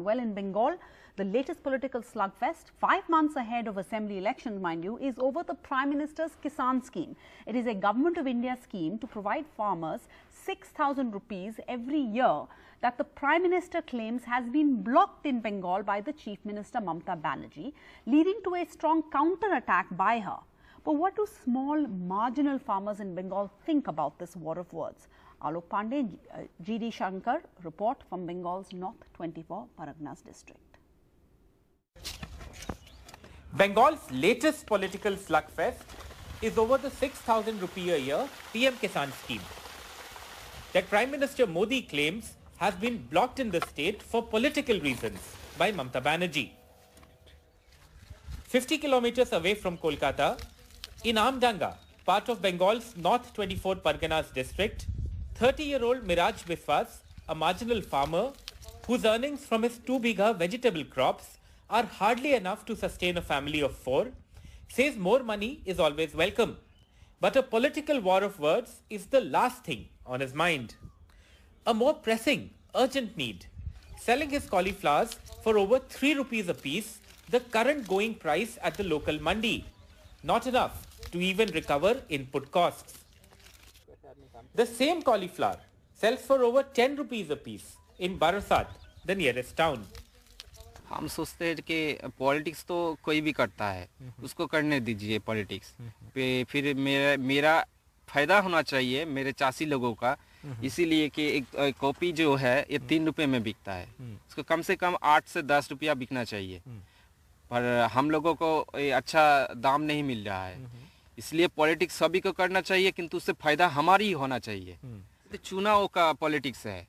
Well, in Bengal, the latest political slugfest, five months ahead of assembly elections, mind you, is over the Prime Minister's Kisan scheme. It is a Government of India scheme to provide farmers 6,000 rupees every year that the Prime Minister claims has been blocked in Bengal by the Chief Minister Mamta Banerjee, leading to a strong counterattack by her. But what do small marginal farmers in Bengal think about this war of words? Alok Pandey, G.D. Uh, Shankar, report from Bengal's North 24 Paragnas district. Bengal's latest political slugfest is over the 6,000 rupee a year PM Kisan scheme that Prime Minister Modi claims has been blocked in the state for political reasons by Mamta Banerjee. 50 kilometers away from Kolkata, in Amdanga, part of Bengal's North 24 Parganas district, 30-year-old Miraj Biswas, a marginal farmer, whose earnings from his two-bigha vegetable crops are hardly enough to sustain a family of four, says more money is always welcome. But a political war of words is the last thing on his mind. A more pressing, urgent need. Selling his cauliflowers for over 3 rupees a piece, the current going price at the local mandi. Not enough to even recover input costs. The same cauliflower sells for over 10 rupees a piece in Barasat, the nearest town. हम सोचते हैं कि politics तो कोई भी करता है उसको करने दीजिए पॉलिटिक्स पे फिर मेरा मेरा फ़ायदा होना चाहिए मेरे चासी लोगों का इसीलिए कि एक, कॉपी जो है ये हम्म। तीन रुपए में बिकता है हम्म। उसको कम से कम आठ से दस रुपया बिकना चाहिए हम्म। पर हम लोगों को अच्छा दाम नहीं मिल रहा है इसलिए पॉलिटिक्स सभी को करना चाहिए किंतु उससे फायदा हमारी ही होना चाहिए हम्म। तो चुनाव का पॉलिटिक्स है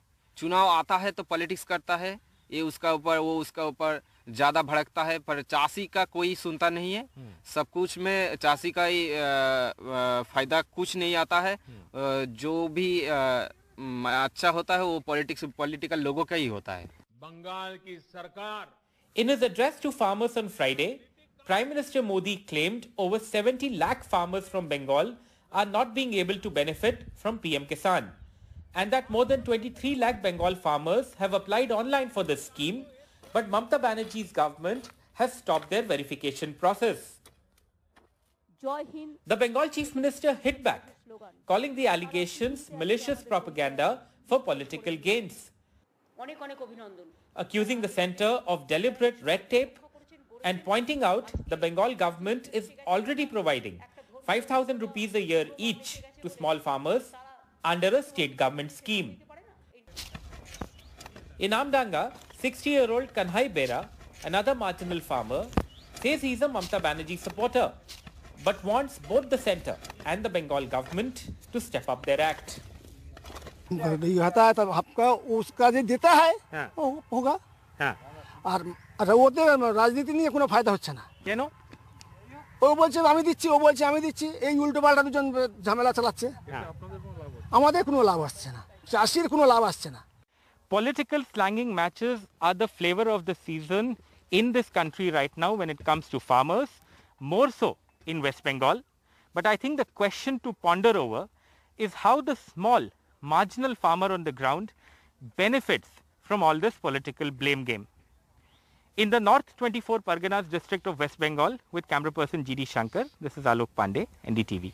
चुनाव आता है तो पॉलिटिक्स करता है ये उसका ऊपर वो उसका ऊपर ज़्यादा भड़कता है पर चासी का कोई सुनता नहीं है हम्म। सब कुछ में चासी का ही फायदा कुछ नहीं आता है हम्म। जो भी अच्छा होता है वो पॉलिटिक्स पॉलिटिकल लोगों का ही होता है बंगाल की सरकार in his address to farmers on Friday Prime Minister Modi claimed over 70 lakh farmers from Bengal are not being able to benefit from PM Kisan and that more than 23 lakh Bengal farmers have applied online for this scheme, but Mamta Banerjee's government has stopped their verification process. The Bengal Chief Minister hit back, calling the allegations malicious propaganda for political gains, accusing the centre of deliberate red tape and pointing out the Bengal government is already providing 5000 rupees a year each to small farmers under a state government scheme. In Amdanga, 60-year-old Kanhai Bera, another marginal farmer, says he's a Mamta Banerjee supporter but wants both the centre and the Bengal government to step up their act. नहीं उसका जो देता है होगा Political slanging matches are the flavor of the season in this country right now when it comes to farmers, more so in West Bengal. But I think the question to ponder over is how the small, marginal farmer on the ground benefits from all this political blame game. In the North 24 Parganas district of West Bengal with camera person GD Shankar, this is Alok Pandey, NDTV.